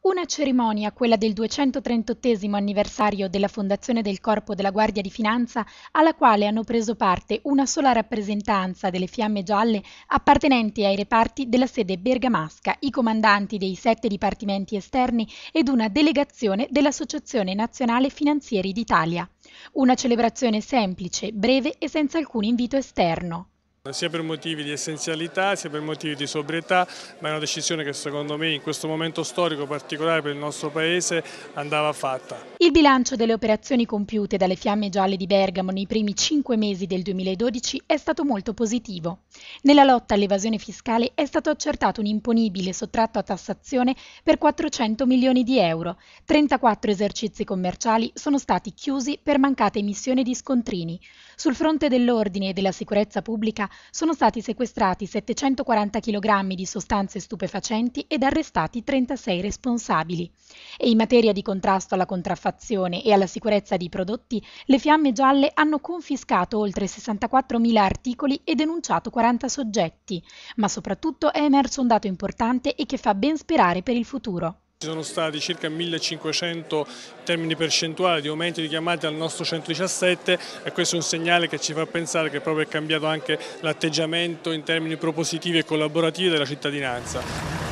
Una cerimonia, quella del 238 anniversario della fondazione del Corpo della Guardia di Finanza, alla quale hanno preso parte una sola rappresentanza delle Fiamme Gialle appartenenti ai reparti della sede bergamasca, i comandanti dei sette dipartimenti esterni ed una delegazione dell'Associazione Nazionale Finanzieri d'Italia. Una celebrazione semplice, breve e senza alcun invito esterno. Sia per motivi di essenzialità sia per motivi di sobrietà, ma è una decisione che secondo me in questo momento storico particolare per il nostro Paese andava fatta. Il bilancio delle operazioni compiute dalle Fiamme Gialle di Bergamo nei primi cinque mesi del 2012 è stato molto positivo. Nella lotta all'evasione fiscale è stato accertato un imponibile sottratto a tassazione per 400 milioni di euro, 34 esercizi commerciali sono stati chiusi per mancata emissione di scontrini. Sul fronte dell'ordine e della sicurezza pubblica sono stati sequestrati 740 kg di sostanze stupefacenti ed arrestati 36 responsabili. E in materia di contrasto alla contraffazione e alla sicurezza dei prodotti, le Fiamme Gialle hanno confiscato oltre 64.000 articoli e denunciato 40 soggetti, ma soprattutto è emerso un dato importante e che fa ben sperare per il futuro. Ci sono stati circa 1500 termini percentuali di aumento di chiamate al nostro 117 e questo è un segnale che ci fa pensare che proprio è cambiato anche l'atteggiamento in termini propositivi e collaborativi della cittadinanza.